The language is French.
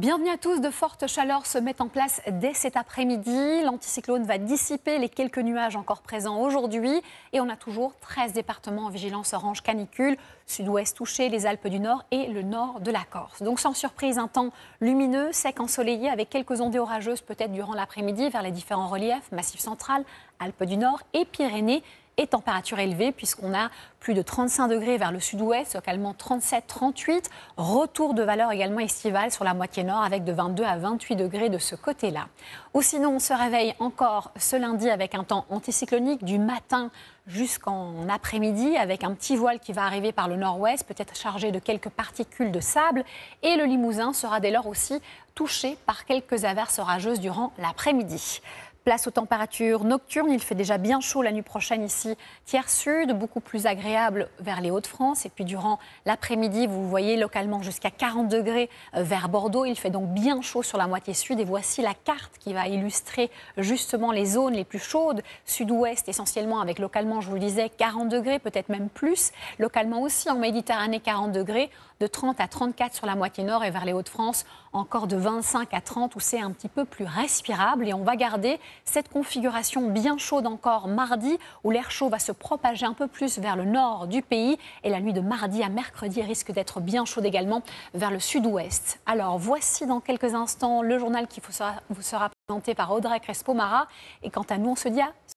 Bienvenue à tous. De fortes chaleurs se mettent en place dès cet après-midi. L'anticyclone va dissiper les quelques nuages encore présents aujourd'hui. Et on a toujours 13 départements en vigilance orange canicule. Sud-ouest touché, les Alpes du Nord et le nord de la Corse. Donc sans surprise, un temps lumineux, sec, ensoleillé, avec quelques ondées orageuses peut-être durant l'après-midi vers les différents reliefs, Massif central, Alpes du Nord et Pyrénées et température élevée puisqu'on a plus de 35 degrés vers le sud-ouest, localement 37-38. Retour de valeur également estivale sur la moitié nord avec de 22 à 28 degrés de ce côté-là. Ou sinon, on se réveille encore ce lundi avec un temps anticyclonique du matin jusqu'en après-midi avec un petit voile qui va arriver par le nord-ouest, peut-être chargé de quelques particules de sable. Et le Limousin sera dès lors aussi touché par quelques averses orageuses durant l'après-midi. Place aux températures nocturnes, il fait déjà bien chaud la nuit prochaine ici, tiers sud, beaucoup plus agréable vers les Hauts-de-France. Et puis durant l'après-midi, vous voyez localement jusqu'à 40 degrés euh, vers Bordeaux. Il fait donc bien chaud sur la moitié sud. Et voici la carte qui va illustrer justement les zones les plus chaudes. Sud-ouest essentiellement avec localement, je vous le disais, 40 degrés, peut-être même plus. Localement aussi en Méditerranée, 40 degrés. De 30 à 34 sur la moitié nord et vers les Hauts-de-France, encore de 25 à 30 où c'est un petit peu plus respirable. Et on va garder cette configuration bien chaude encore mardi, où l'air chaud va se propager un peu plus vers le nord du pays. Et la nuit de mardi à mercredi risque d'être bien chaude également vers le sud-ouest. Alors voici dans quelques instants le journal qui vous sera, présenté par Audrey Crespo-Mara. Et quant à nous, on se dit à